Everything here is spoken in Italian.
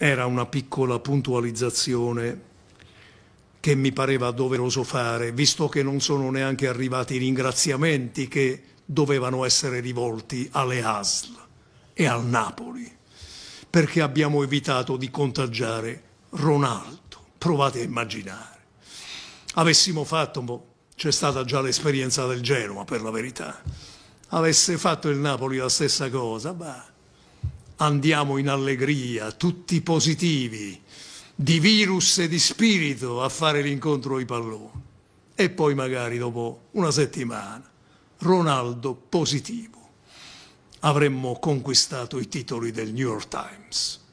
Era una piccola puntualizzazione che mi pareva doveroso fare, visto che non sono neanche arrivati i ringraziamenti che dovevano essere rivolti alle ASL e al Napoli, perché abbiamo evitato di contagiare Ronaldo. Provate a immaginare. Avessimo fatto, boh, c'è stata già l'esperienza del Genoa per la verità, avesse fatto il Napoli la stessa cosa, bah, andiamo in allegria, tutti positivi, di virus e di spirito a fare l'incontro ai palloni. E poi magari dopo una settimana, Ronaldo positivo. Avremmo conquistato i titoli del New York Times.